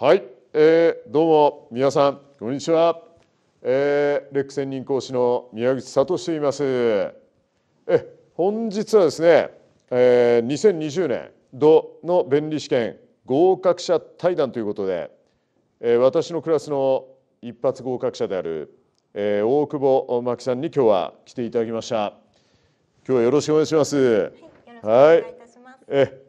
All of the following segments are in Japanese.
はい、えー、どうも皆さんこんにちは、えー、レック専任講師の宮口聡と言いますえ本日はですね、えー、2020年度の弁理試験合格者対談ということで、えー、私のクラスの一発合格者である、えー、大久保真紀さんに今日は来ていただきました今日はよろしくお願いします、はい、よろしくお願いいたします、はい、え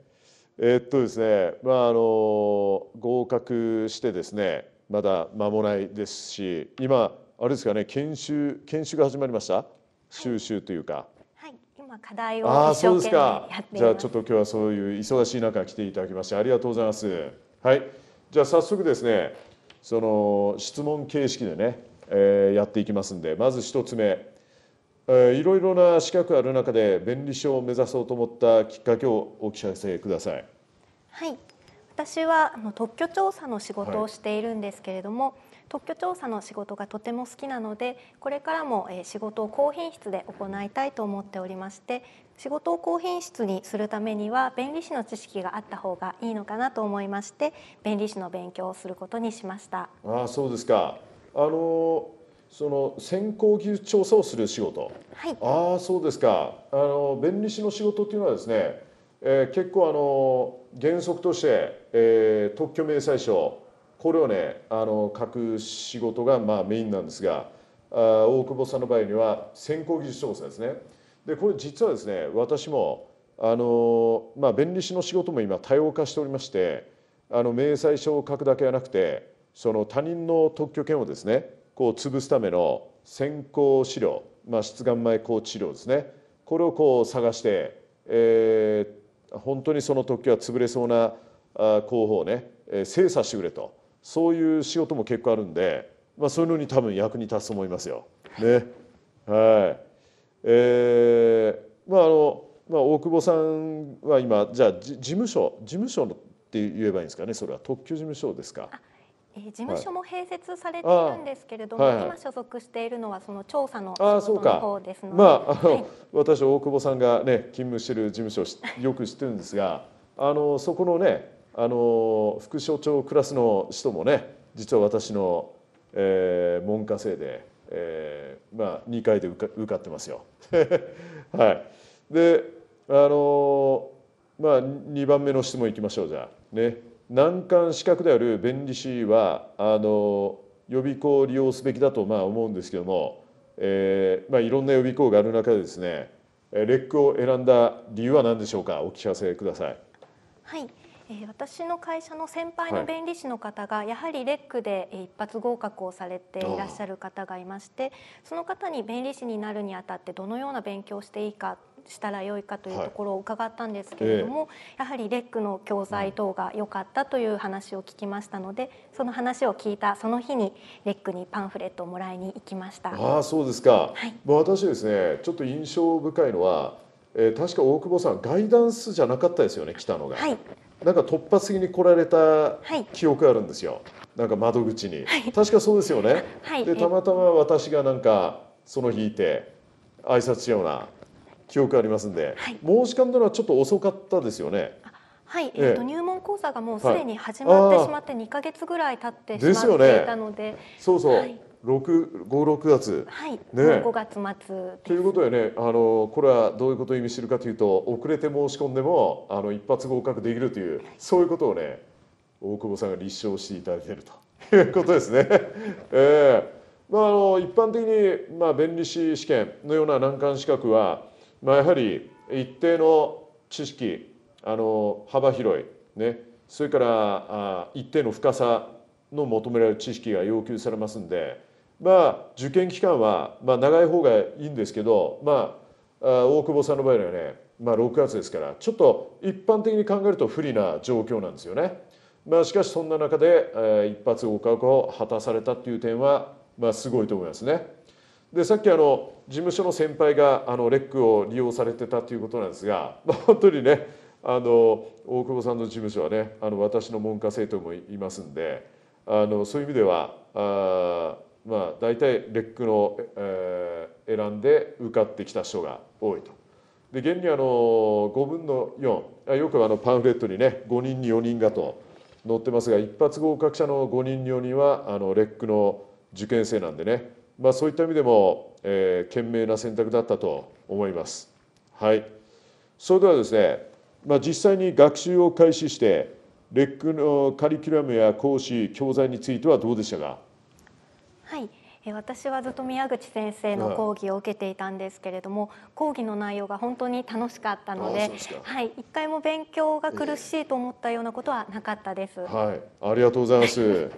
えっとですね、まああの合格してですねまだ間もないですし今あれですかね研修研修が始まりました、収集というか。はい今課題を一生懸命やっていじゃあちょっと今日はそういう忙しい中来ていただきましてありがとうございます。はい、じゃあ早速ですねその質問形式でね、えー、やっていきますんでまず一つ目いろいろな資格ある中で弁理士を目指そうと思ったきっかけをお聞かせください。はい私は特許調査の仕事をしているんですけれども、はい、特許調査の仕事がとても好きなのでこれからも仕事を高品質で行いたいと思っておりまして仕事を高品質にするためには弁理士の知識があった方がいいのかなと思いまして弁理士の勉強をすることにしました。あそうですかあのその先行技術調査をする仕事、はい、ああそうですかあの弁理士の仕事っていうのはですね、えー、結構あの原則として、えー、特許明細書これをねあの書く仕事がまあメインなんですがあ大久保さんの場合には先行技術調査ですねでこれ実はですね私もあの、まあ、弁理士の仕事も今多様化しておりましてあの明細書を書くだけじゃなくてその他人の特許権をですねこう潰すための先行資料、まあ、出願ん前抗治療ですねこれをこう探して、えー、本当にその特許は潰れそうな候補をね、えー、精査してくれとそういう仕事も結構あるんで、まあ、そういうのに多分役に立つと思いますよ。ねはいえーまああのまあ、大久保さんは今じゃあ事務所事務所のって言えばいいんですかねそれは特許事務所ですか。えー、事務所も併設されているんですけれども、はいはい、今所属しているのはその調査の仕事の方ですのでまああの、はい、私大久保さんが、ね、勤務している事務所よく知ってるんですがあのそこのねあの副所長クラスの人もね実は私の、えー、文科生で、えー、まあ、2回で受か受かってますよ。はい、であのまあ2番目の質問いきましょうじゃあね。難関資格である弁理士はあの予備校を利用すべきだとまあ思うんですけども、えーまあ、いろんな予備校がある中でですねレックを選んだ理由は何でしょうかお聞かせください。はい私の会社の先輩の弁理士の方がやはりレックで一発合格をされていらっしゃる方がいましてその方に弁理士になるにあたってどのような勉強をしていいかしたらよいかというところを伺ったんですけれども、はいえー、やはりレックの教材等が良かったという話を聞きましたので、その話を聞いたその日にレックにパンフレットをもらいに行きました。あそうですか、はい、私ですねちょっと印象深いのは、えー、確か大久保さんガイダンスじゃなかったですよね来たのが。はいなんか突発的に来られた記憶あるんですよ、はい、なんか窓口に、はい、確かそうですよね、はい、でたまたま私がなんかその日いて挨拶しような記憶ありますんで、はい、申し込んだのはちょっと遅かったですよね。はい、えー、と入門講座がもうすでに始まってしまって二か月ぐらい経ってしまっていたので、でね、そうそう、六五六月、はいね、5月末ということでねあのこれはどういうことを意味するかというと遅れて申し込んでもあの一発合格できるというそういうことをね大久保さんが立証していただいていると いうことですね。えーまあ、あの一般的に、まあ、弁理士試験のような難関資格はまあ、やはり一定の知識あの幅広い、ね、それからあ一定の深さの求められる知識が要求されますんで、まあ、受験期間は、まあ、長い方がいいんですけど、まあ、あ大久保さんの場合はね、まあ、6月ですからちょっと一般的に考えると不利な状況なんですよね。まあ、しかしそんな中で、えー、一発合格を果たされたっていう点は、まあ、すごいと思いますね。でさっきあの事務所の先輩があのレックを利用されてたということなんですが、まあ、本当にねあの大久保さんの事務所はねあの私の文科生徒もいますんであのそういう意味ではあまあ大体レックの、えー、選んで受かってきた人が多いと。で現にあの5分の4よくあのパンフレットにね5人に4人がと載ってますが一発合格者の5人に4人はあのレックの受験生なんでねまあ、そういった意味でも、えー、賢明な選択だったと思います。はい、それではですね、まあ、実際に学習を開始してレックのカリキュラムや講師教材についてはどうでしたかはい私はずっと宮口先生の講義を受けていたんですけれども、はい、講義の内容が本当に楽しかったのではい、一回も勉強が苦しいと思ったようなことはなかったです。えー、はい、ありがとうございます。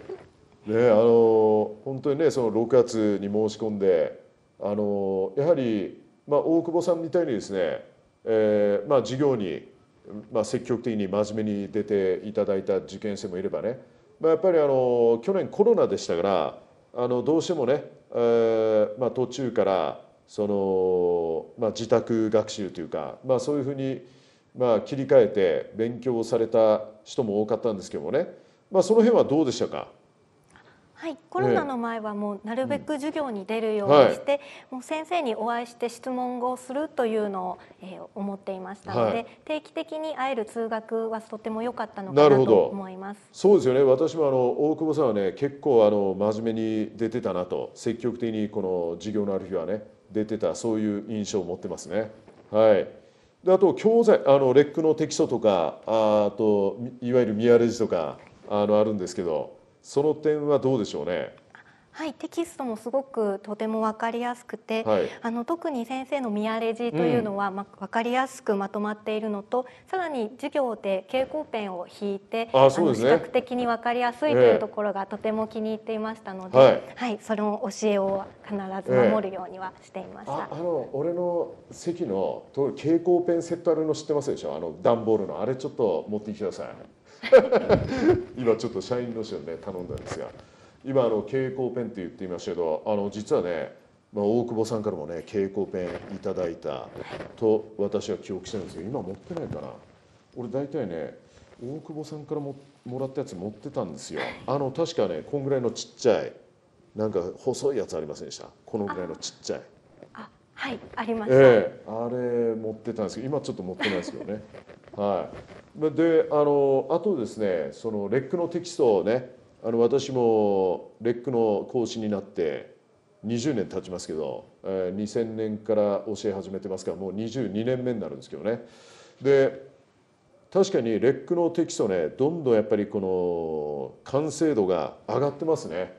ね、あの本当にねその6月に申し込んであのやはり、まあ、大久保さんみたいにですね、えーまあ、授業に、まあ、積極的に真面目に出ていただいた受験生もいればね、まあ、やっぱりあの去年コロナでしたからあのどうしてもね、えーまあ、途中からその、まあ、自宅学習というか、まあ、そういうふうに、まあ、切り替えて勉強された人も多かったんですけどもね、まあ、その辺はどうでしたかはい、コロナの前はもうなるべく授業に出るようにして、うんもう先生にお会いして質問をするというのを、えー、思っていましたので、はい、定期的に会える通学はとても良かったのかなと思います。そうですよね。私もあの大久保さんはね結構あの真面目に出てたなと積極的にこの授業のある日はね出てたそういう印象を持ってますね。はい。であと教材あのレックのテキストとかああといわゆるミアレジとかあのあるんですけど。その点はどうでしょうね。はい、テキストもすごくとても分かりやすくて、はい、あの特に先生の見荒れ字というのは、うん、まあ、分かりやすくまとまっているのとさらに授業で蛍光ペンを引いてあそうです、ね、視覚的に分かりやすいというところがとても気に入っていましたので、えー、はいそれも教えを必ず守るようにはしていました、えー、ああの俺の席の蛍光ペンセットあるの知ってますでしょあの段ボールのあれちょっと持ってきてください。今ちょっと社員同士で、ね頼んだんですが今あの蛍光ペンって言っていましたけどあの実はね、まあ、大久保さんからもね蛍光ペンいただいたと私は記憶してるんですけど今持ってないかな俺大体ね大久保さんからももらったやつ持ってたんですよあの確かねこんぐらいのちっちゃいなんか細いやつありませんでしたこのぐらいのちっちゃい。はいありました、えー、あれ持ってたんですけど今ちょっと持ってないですけどね はいであのあとですねそのレックのテキストをねあの私もレックの講師になって20年経ちますけど、えー、2000年から教え始めてますからもう22年目になるんですけどねで確かにレックのテキストねどんどんやっぱりこの完成度が上がってますね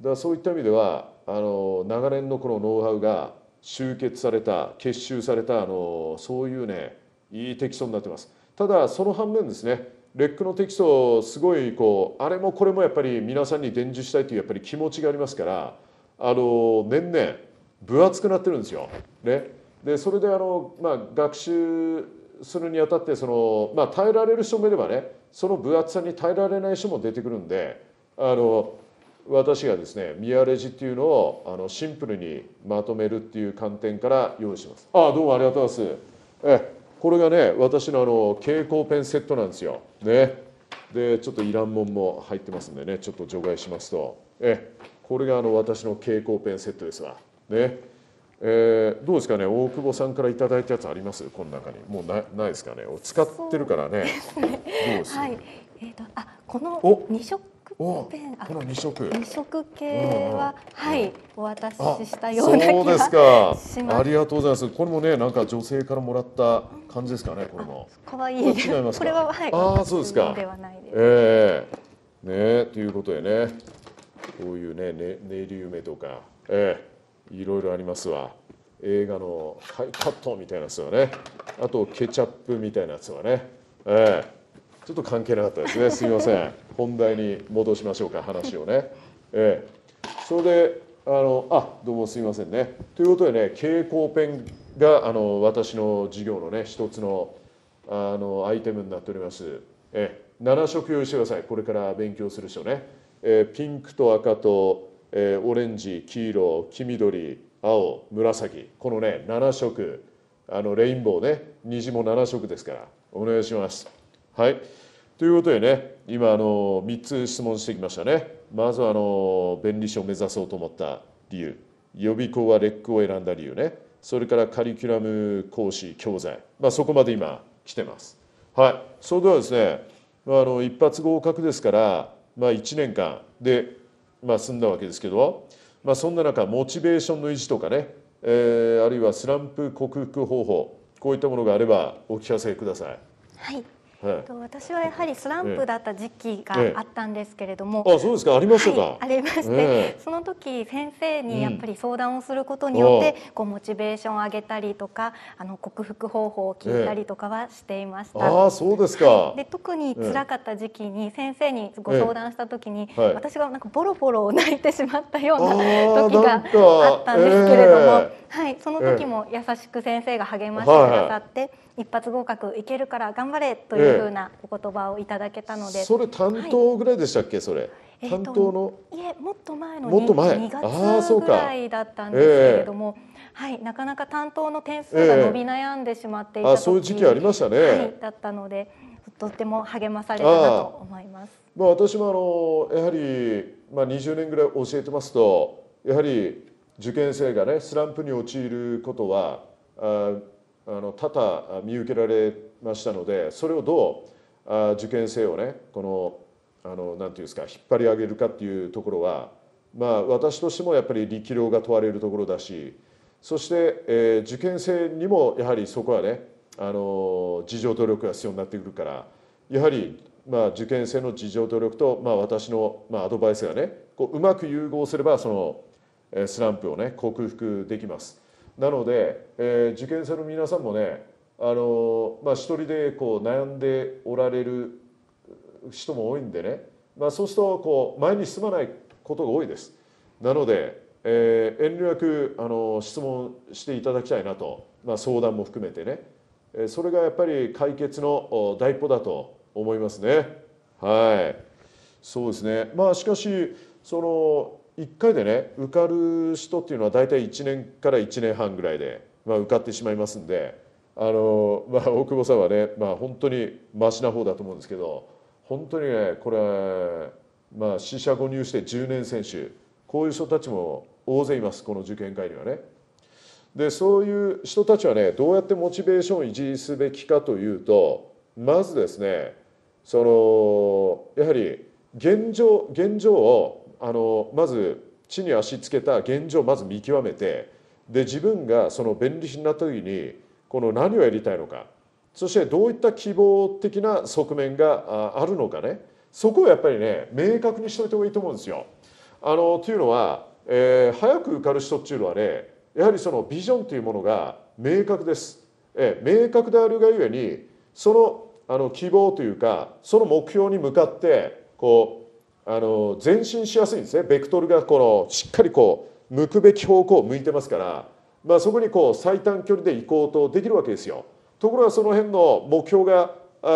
だからそういった意味ではあの長年のこのノウハウが集結された結集されたあのそういうねいいテキストになってますただその反面ですねレックのテキストすごいこうあれもこれもやっぱり皆さんに伝授したいというやっぱり気持ちがありますからあの年々分厚くなってるんですよ。ね、でそれであの、まあ、学習するにあたってその、まあ、耐えられる人もいればねその分厚さに耐えられない人も出てくるんであの私がですね見荒れ字っていうのをあのシンプルにまとめるっていう観点から用意しますあどうもありがとうございますえこれがね私のあの蛍光ペンセットなんですよねでちょっといらんもんも入ってますんでねちょっと除外しますとえこれがあの私の蛍光ペンセットですわねえー、どうですかね大久保さんからいただいたやつありますこの中にもうなないですかね使ってるからね、ね、どうです、ねはいえーと、とあこの2色おこの二色二色系は、はい、お渡ししたようなそうですかありがとうございますこれもねなんか女性からもらった感じですかねこれも可愛い違いすこれははいああそうですかではないですええねということでねこういうねねネイリウとかええいろいろありますわ映画のハイカットみたいなやつはねあとケチャップみたいなやつはねええちょっと関係なかったですねすみません本題に戻しましょうか話をね、ええ、それであのあどうもすみませんねということでね蛍光ペンがあの私の授業のね一つのあのアイテムになっております、ええ、7色用意してくださいこれから勉強する人ね、えピンクと赤と、えオレンジ黄色黄緑青紫このね7色あのレインボーね虹も7色ですからお願いしますはいということでね今あの3つ質問してきましたねまずはあの弁理士を目指そうと思った理由予備校はレックを選んだ理由ねそれからカリキュラム講師教材、まあ、そこまで今来てます。はい、それではですねあの一発合格ですから、まあ、1年間で、まあ、済んだわけですけど、まあ、そんな中モチベーションの維持とかね、えー、あるいはスランプ克服方法こういったものがあればお聞かせください。はいはい、私はやはりスランプだった時期があったんですけれども、ええ、あそうですかありましたか、はい、ありまして、え、その時先生にやっぱり相談をすることによって、うん、こうモチベーションを上げたりとかあの克服方法を聞いたりとかはしていました、あそうですかで特につらかった時期に先生にご相談した時に、はい、私がなんかボロボロ泣いてしまったような時があったんですけれども、はい、その時も優しく先生が励ましてくださって。はいはい一発合格いけるから頑張れというふうなお言葉をいただけたので、ええ、それ担当ぐらいでしたっけ、はい、それ、えー、担当のいえもっと前の、ね、もっと前2月ぐらいだったんですけれども、はい、なかなか担当の点数が伸び悩んでしまっていた、えー、あそういう時期ありましたね、はい、だったのでとっても励まされたなと思いますまあ、私もあのやはり、まあ、20年ぐらい教えてますとやはり受験生がねスランプに陥ることはああの多々見受けられましたのでそれをどうあ受験生をねこのあのなんていうんですか引っ張り上げるかっていうところは、まあ、私としてもやっぱり力量が問われるところだしそして、えー、受験生にもやはりそこはねあの自助努力が必要になってくるからやはり、まあ、受験生の自助努力と、まあ、私の、まあ、アドバイスがねこううまく融合すればそのスランプをね克服できます。なので、えー、受験生の皆さんもねあのー、まあ、一人でこう悩んでおられる人も多いんでね、まあ、そうするとこう前に進まないことが多いです。なので、えー、遠慮なくあの質問していただきたいなと、まあ、相談も含めてね、えー、それがやっぱり解決の第一歩だと思いますね。はいそうですねまあしかしその1回でね受かる人っていうのは大体1年から1年半ぐらいで、まあ、受かってしまいますんであの、まあ、大久保さんはね、まあ、本当にましな方だと思うんですけど本当にねこれ、まあ、四捨五入して10年選手こういう人たちも大勢いますこの受験会にはね。でそういう人たちはねどうやってモチベーションを維持すべきかというとまずですねそのやはり現状現状をあのまず地に足つけた現状をまず見極めてで自分がその便利品になった時にこの何をやりたいのかそしてどういった希望的な側面があるのかねそこをやっぱりね明確にしといた方がいいと思うんですよ。あのというのは、えー、早く受かる人っていうのはねやはりそのビジョンというものが明確です。えー、明確であるがゆえにそのあの希望というかその目標に向かってこうあの前進しやすいんですねベクトルがこのしっかりこう向くべき方向を向いてますから、まあ、そこにこう最短距離で行こうとできるわけですよ。ところがその辺の目標があ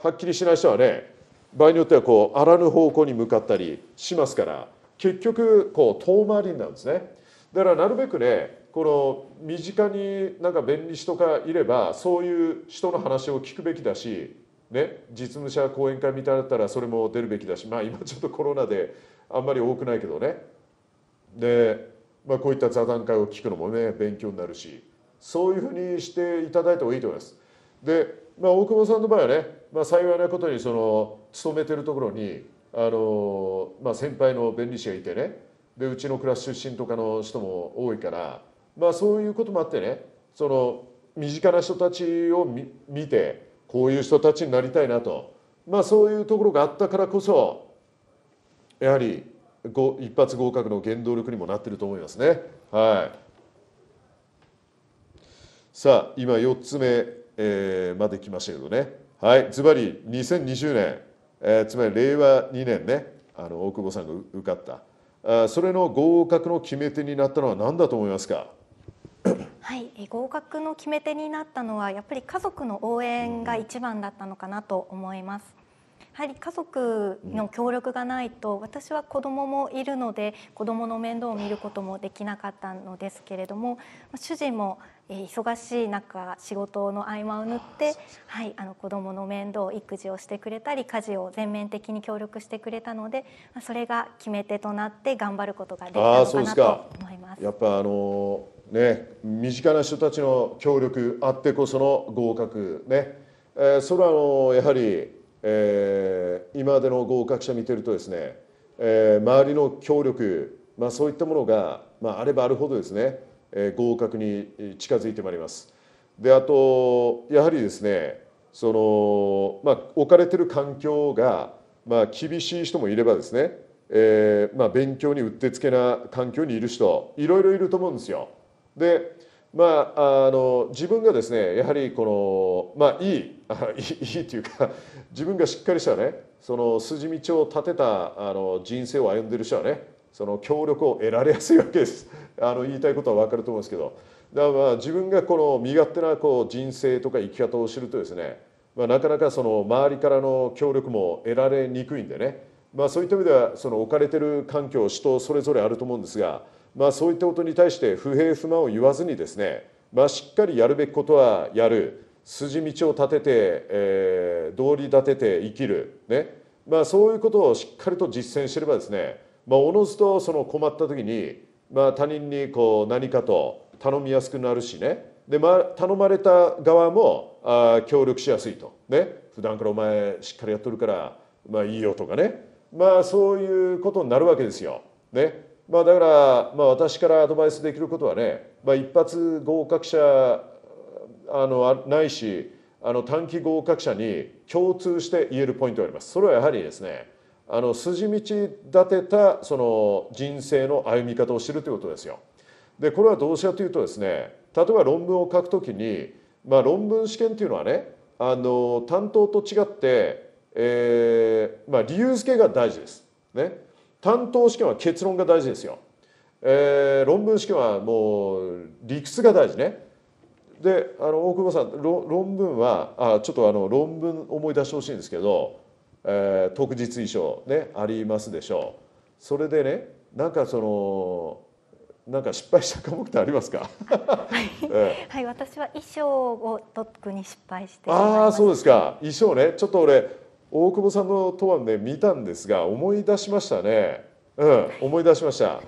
はっきりしない人はね場合によってはこうあらぬ方向に向かったりしますから結局こう遠回りになるんですね。だからなるべくねこの身近になんか便利とかいればそういう人の話を聞くべきだしね、実務者講演会みたいだったらそれも出るべきだしまあ今ちょっとコロナであんまり多くないけどねで、まあ、こういった座談会を聞くのもね勉強になるしそういうふうにしていただいた方がいいと思います。で、まあ、大久保さんの場合はね、まあ、幸いなことにその勤めてるところにあの、まあ、先輩の弁理士がいてねでうちのクラス出身とかの人も多いから、まあ、そういうこともあってねその身近な人たちを見てこういう人たちになりたいなと、まあ、そういうところがあったからこそやはり一発合格の原動力にもなっていると思いますね。はい、さあ今4つ目、えー、まで来ましたけどねはいズバリ2020年、えー、つまり令和2年ねあの大久保さんが受かったあそれの合格の決め手になったのは何だと思いますかはい、合格の決め手になったのはやっぱり家族の応援が一番だったのかなと思います。やはり家族の協力がないと私は子供もいるので子供の面倒を見ることもできなかったのですけれども主人も忙しい中仕事の合間を縫って、はい、あの子供の面倒育児をしてくれたり家事を全面的に協力してくれたのでそれが決め手となって頑張ることができたのかなと思います。やっぱあのね、身近な人たちの協力あってこその合格ね、えー、それはあのやはり、えー、今までの合格者見てるとですね、えー、周りの協力、まあ、そういったものが、まあ、あればあるほどですね、えー、合格に近づいてまいります。であとやはりですねその、まあ、置かれてる環境が、まあ、厳しい人もいればですね、えーまあ、勉強にうってつけな環境にいる人いろいろいると思うんですよ。でまあ、あの自分がですねやはりこの、まあ、いいいいっていうか自分がしっかりしたねその筋道を立てたあの人生を歩んでる人はねその協力を得られやすいわけですあの言いたいことは分かると思うんですけどだからまあ自分がこの身勝手なこう人生とか生き方を知るとですね、まあ、なかなかその周りからの協力も得られにくいんでね、まあ、そういった意味ではその置かれてる環境人それぞれあると思うんですが。まあ、そういったことに対して不平不満を言わずにですね、まあ、しっかりやるべきことはやる筋道を立てて、えー、道理立てて生きる、ねまあ、そういうことをしっかりと実践してればですね、まあ、おのずとその困った時に、まあ、他人にこう何かと頼みやすくなるしねで、まあ、頼まれた側もあ協力しやすいとね普段からお前しっかりやっとるから、まあ、いいよとかね、まあ、そういうことになるわけですよ。ね、まあ、だから、まあ、私からアドバイスできることはね、まあ、一発合格者あのないしあの短期合格者に共通して言えるポイントがありますそれはやはりですねあの筋道立てたその人生の歩み方を知るということですよ。でこれはどうしたというとですね例えば論文を書くときに、まあ、論文試験というのはねあの担当と違って、えーまあ、理由付けが大事です。ね、担当試験は結論が大事ですよ、えー、論文試験はもう理屈が大事ねであの大久保さん論文はあちょっとあの論文思い出してほしいんですけど、えー、特実衣装ねありますでしょうそれでねなんかそのなんか失敗した科目ってありますか。はい、ええ、はい、私は衣装を特に失敗してああ、そうですか。衣装ね、ちょっと俺、大久保さんのとはね、見たんですが思い出しましたねうん思い出しました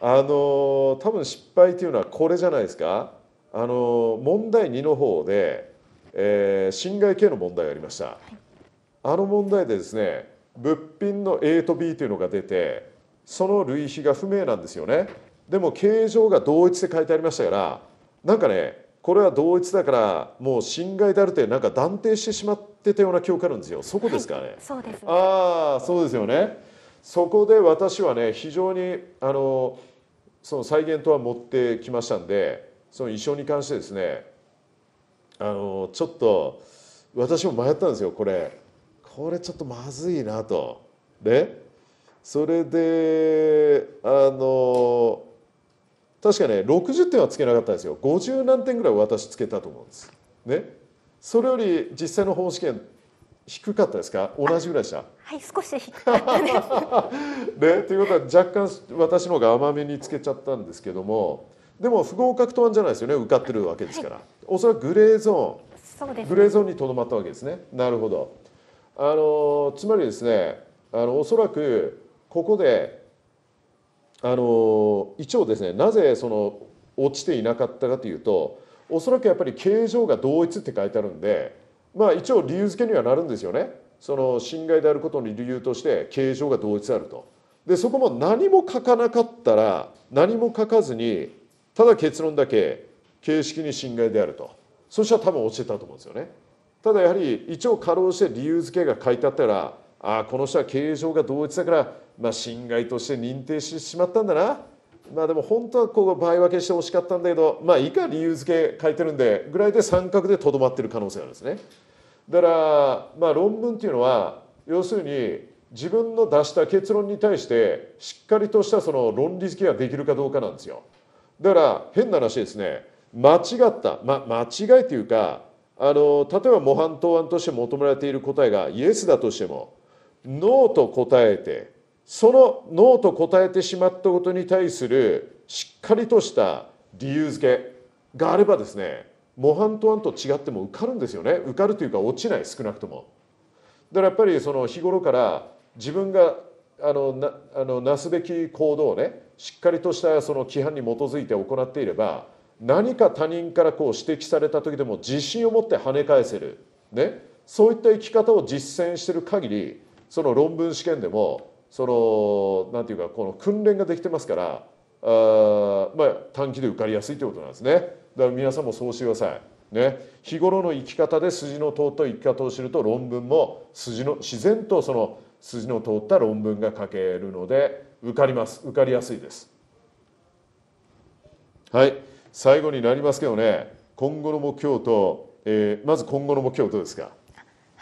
あの多分失敗というのはこれじゃないですかあの問題2の方で、えー、侵害系の問題がありました、はい、あの問題でですね物品の A と B というのが出てその類比が不明なんですよねでも形状が同一で書いてありましたからなんかねこれは同一だからもう侵害であるってなんか断定してしまってたような記憶あるんですよそこですかね、はい、そうです、ね、ああそうですよねそこで私はね非常にあのその再現とは持ってきましたんでその遺書に関してですねあのちょっと私も迷ったんですよこれこれちょっとまずいなとねそれであの確かね60点はつけなかったですよ50何点ぐらい私つけたと思うんですねそれより実際の本試験低かったですか同じぐらいでしたはい少し低かったで ねということは若干私の方が甘めにつけちゃったんですけどもでも不合格答案じゃないですよね受かってるわけですから、はい、おそらくグレーゾーン、ね、グレーゾーンにとどまったわけですねなるほどあのつまりですねあのおそらくここであの一応ですねなぜその落ちていなかったかというとおそらくやっぱり形状が同一って書いてあるんでまあ一応理由付けにはなるんですよねその侵害であることに理由として形状が同一であるとでそこも何も書かなかったら何も書かずにただ結論だけ形式に侵害であるとそしたら多分落ちてたと思うんですよねただやはり一応過労して理由付けが書いてあったらああこの人は形状が同一だからまあ、侵害として認定してしまったんだな。まあでも本当はこう倍分けしてほしかったんだけどまあ以下理由付け書いてるんでぐらいで三角でとどまってる可能性あるんですね。だからまあ論文っていうのは要するに自分の出した結論に対してしっかりとしたその論理付けができるかどうかなんですよ。だから変な話ですね間違った、ま、間違いというかあの例えば模範答案として求められている答えがイエスだとしてもノーと答えてそのノーと答えてしまったことに対するしっかりとした理由付けがあればですね模範答案と違っても受かるんですよね受かるというか落ちない少なくとも。だからやっぱりその日頃から自分があのなあのなすべき行動をねしっかりとしたその規範に基づいて行っていれば何か他人からこう指摘された時でも自信を持って跳ね返せる、ね、そういった生き方を実践してる限りその論文試験でもそのなんていうかこの訓練ができてますからあ、まあ、短期で受かりやすいということなんですねだから皆さんもそうしてください。ね、日頃の生き方で筋の通った生き方を知ると論文も筋の自然とその筋の通った論文が書けるので受かります受かりやすいですはい最後になりますけどね今後の目標と、えー、まず今後の目標とですか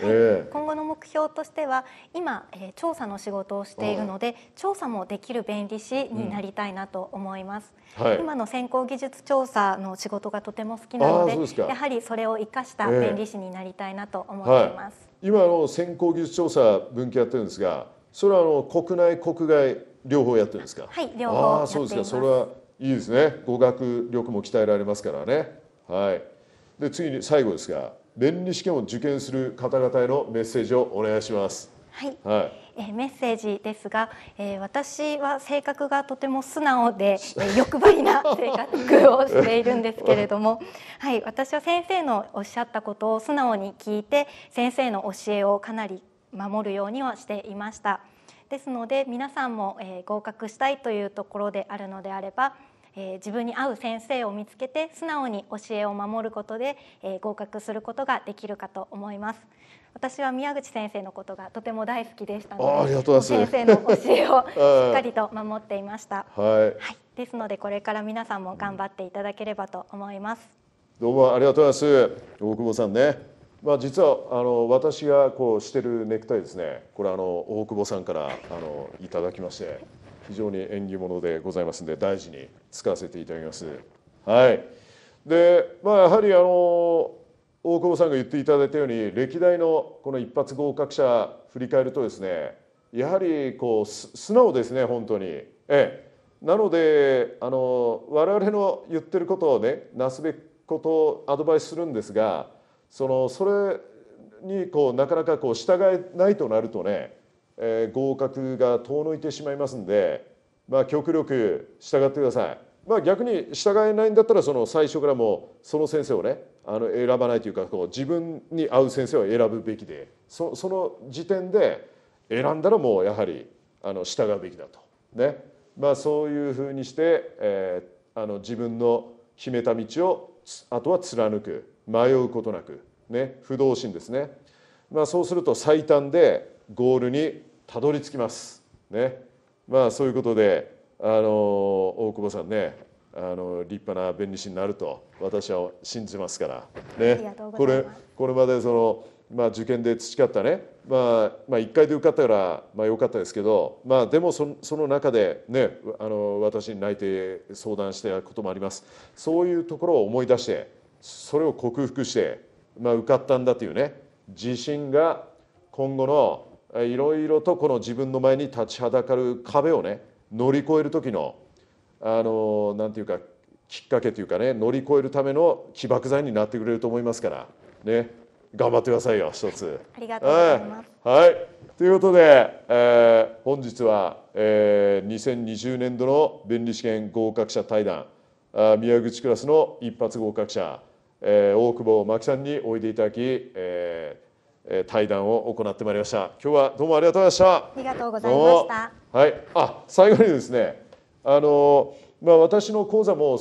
えー、今後の目標としては今、えー、調査の仕事をしているので、うん、調査もできる弁理士になりたいなと思います、はい、今の先行技術調査の仕事がとても好きなのでやはりそれを生かした弁理士になりたいなと思っています、はい、今の先行技術調査分岐やってるんですがそれはあの国内国外両方やってるんですかはい両方あそうですかそれはいいですね語学力も鍛えられますからねはいで次に最後ですが弁理試験を受験する方々へのメッセージをお願いします。はい、はいえメッセージですが、えー、私は性格がとても素直で、え 欲張りな性格をしているんですけれども、はい、私は先生のおっしゃったことを素直に聞いて先生の教えをかなり守るようにはしていましたですので皆さんも、え合格したいというところであるのであればえー、自分に合う先生を見つけて素直に教えを守ることで、えー、合格することができるかと思います私は宮口先生のことがとても大好きでしたので先生の教えを しっかりと守っていましたはい、はい、ですのでこれから皆さんも頑張っていただければと思いますどうもありがとうございます大久保さんねまあ、実はあの私がこうしてるネクタイですねこれあの大久保さんからあのいただきまして非常に縁起物でございますんで大事に使わせていただきます。はい、でまあやはりあの大久保さんが言っていただいたように歴代のこの一発合格者振り返るとですねやはりこう素直ですね本当に。ええ、なのであの我々の言ってることをねなすべきことをアドバイスするんですがそのそれにこうなかなかこう従えないとなるとねえー、合格が遠のいてしまいますんで、まあ、極力従ってください。まあ、逆に従えないんだったらその最初からもその先生をねあの選ばないというかこう自分に合う先生を選ぶべきでそその時点で選んだらもうやはりあの従うべきだと、ねまあ、そういうふうにして、えー、あの自分の決めた道をあとは貫く迷うことなく、ね、不動心ですね、まあ、そうすると最短でゴールにたどり着きます。ねまあ、そういうことであの大久保さんねあの立派な弁理士になると私は信じますから、ね、これこれまでその、まあ、受験で培ったね、まあまあ、1回で受かったから、まあ、よかったですけど、まあ、でもそその中で、ね、あの私に泣いて相談したこともありますそういうところを思い出してそれを克服して、まあ、受かったんだというね自信が今後のいろいろとこの自分の前に立ちはだかる壁をね乗り越える時のあのなんていうかきっかけというかね乗り越えるための起爆剤になってくれると思いますからね頑張ってくださいよ一つ。ありがとうございます。はい、ということで、えー、本日は、えー、2020年度の弁理試験合格者対談あ宮口クラスの一発合格者、えー、大久保真紀さんにおいでいただき、えー対談を行ってまいりました。今日はどうもありがとうございました。ありがとうございました。はい。あ、最後にですね、あのまあ私の講座も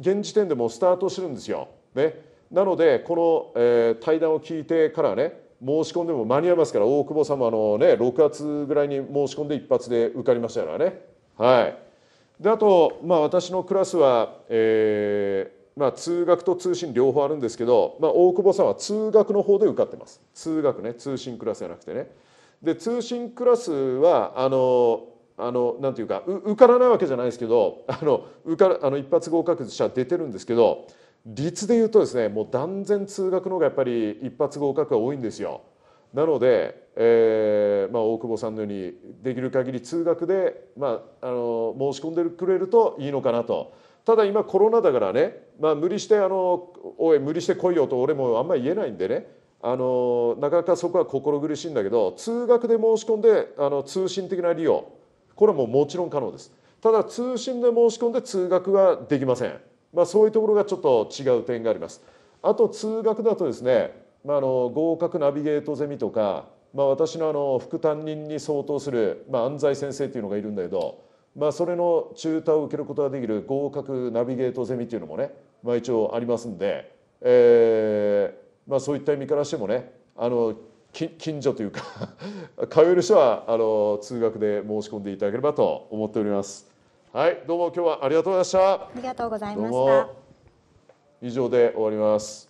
現時点でもスタートしてるんですよ。ね。なのでこの、えー、対談を聞いてからね。申し込んでも間に合いますから大久保様の、ね、6月ぐらいに申し込んで一発で受かりましたからね。はい、であと、まあ、私のクラスは、えー、まあ、通学と通信両方あるんですけど、まあ、大久保さんは通学の方で受かってます通学ね通信クラスじゃなくてね。で通信クラスはあのあのなていうか受からないわけじゃないですけどあの受かあの一発合格者出てるんですけど率で言うとですねもう断然通学の方がやっぱり一発合格が多いんですよ。なので、えーまあ、大久保さんのようにできる限り通学で、まあ、あの申し込んでくれるといいのかなと。ただ今コロナだからね、まあ、無理してあの「おい無理して来いよ」と俺もあんまり言えないんでねあのなかなかそこは心苦しいんだけど通学で申し込んであの通信的な利用これはもうもちろん可能ですただ通信で申し込んで通学はできません、まあ、そういうところがちょっと違う点がありますあと通学だとですね、まあ、あの合格ナビゲートゼミとか、まあ、私のあの副担任に相当する、まあ、安西先生っていうのがいるんだけどまあ、それのチューターを受けることができる合格ナビゲートゼミっていうのもね、まあ、一応ありますんで、えーまあ、そういった意味からしてもねあの近所というか 通える人はあの通学で申し込んでいただければと思っております。はい、どうも今日はありがとうございました。ありがとうございました。以上で終わります。